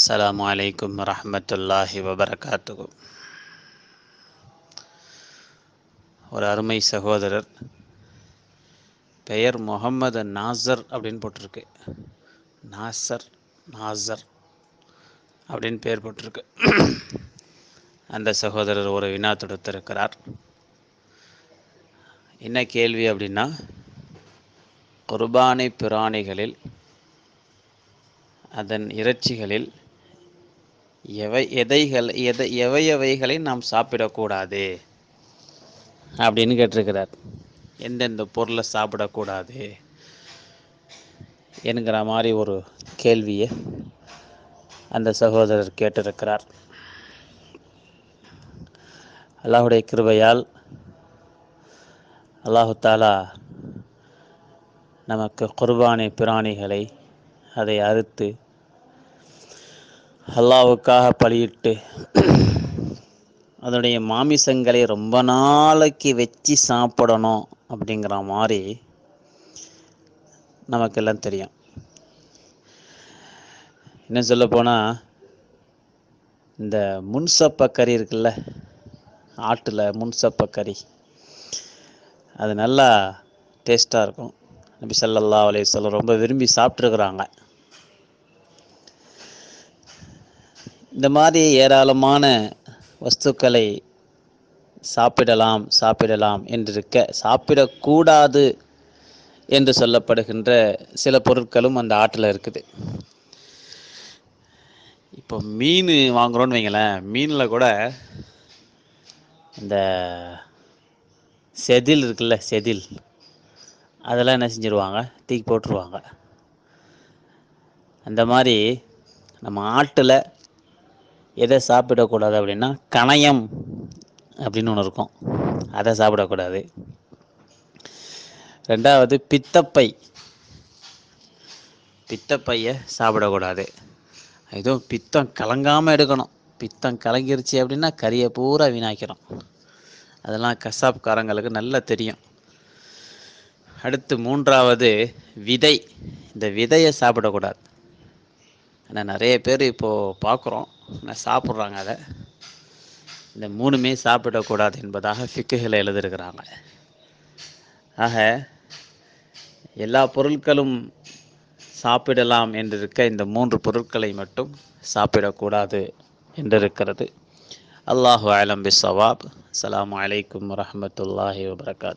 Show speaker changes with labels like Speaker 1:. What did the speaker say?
Speaker 1: السلام عليكم ورحمة الله ஒரு அருமை சகோதரர் பெயர் முகமது நாசர் அப்படின்னு போட்டிருக்கு நாசர் நாசர் அப்படின்னு பெயர் போட்டிருக்கு அந்த சகோதரர் ஒரு வினா தொடுத்திருக்கிறார் என்ன கேள்வி அப்படின்னா குர்பானை பிராணிகளில் அதன் இறைச்சிகளில் எவை எதைகள் எதை எவை எவைகளை நாம் சாப்பிடக்கூடாது அப்படின்னு கேட்டிருக்கிறார் எந்தெந்த பொருளை சாப்பிடக்கூடாது என்கிற மாதிரி ஒரு கேள்வியை அந்த சகோதரர் கேட்டிருக்கிறார் அல்லாஹுடைய கிருபையால் அல்லாஹு தாலா நமக்கு குர்பானி பிராணிகளை அதை அறுத்து அல்லாவுக்காக பழியிட்டு அதனுடைய மாமிசங்களை ரொம்ப நாளைக்கு வச்சு சாப்பிடணும் அப்படிங்கிற மாதிரி நமக்கெல்லாம் தெரியும் என்ன சொல்ல போனால் இந்த முன்சப்பக்கறி இருக்குல்ல ஆட்டில் முன்சப்பக்கறி அது நல்லா டேஸ்ட்டாக இருக்கும் நபி சல்லா சொல்ல ரொம்ப விரும்பி சாப்பிட்ருக்குறாங்க இந்த மாதிரி ஏராளமான வஸ்துக்களை சாப்பிடலாம் சாப்பிடலாம் என்றிருக்க சாப்பிடக்கூடாது என்று சொல்லப்படுகின்ற சில பொருட்களும் அந்த ஆற்றில் இருக்குது இப்போ மீன் வாங்குகிறோன்னு வைங்களேன் மீனில் கூட இந்த செதில் இருக்குல்ல செதில் அதெல்லாம் என்ன செஞ்சுருவாங்க தீக்கி போட்டுருவாங்க அந்த மாதிரி நம்ம ஆட்டில் எதை சாப்பிடக்கூடாது அப்படின்னா கணயம் அப்படின்னு ஒன்று இருக்கும் அதை சாப்பிடக்கூடாது ரெண்டாவது பித்தப்பை பித்தப்பையை சாப்பிடக்கூடாது எதுவும் பித்தம் கலங்காமல் எடுக்கணும் பித்தம் கலங்கிருச்சு அப்படின்னா கறியை பூரா வீணாக்கிறோம் அதெல்லாம் கசாப்காரங்களுக்கு நல்லா தெரியும் அடுத்து மூன்றாவது விதை இந்த விதையை சாப்பிடக்கூடாது ஆனால் நிறைய பேர் இப்போது பார்க்குறோம் ஆனால் சாப்பிட்றாங்க அதை இந்த மூணுமே சாப்பிடக்கூடாது என்பதாக ஃபிக்குகளை எழுதியிருக்கிறாங்க ஆக எல்லா பொருட்களும் சாப்பிடலாம் என்றிருக்க இந்த மூன்று பொருட்களை மட்டும் சாப்பிடக்கூடாது என்றிருக்கிறது அல்லாஹு அலம் பிஸ்வாப் அலாம் வலைக்கம் வரமத்துல்லாஹி வபரகாத்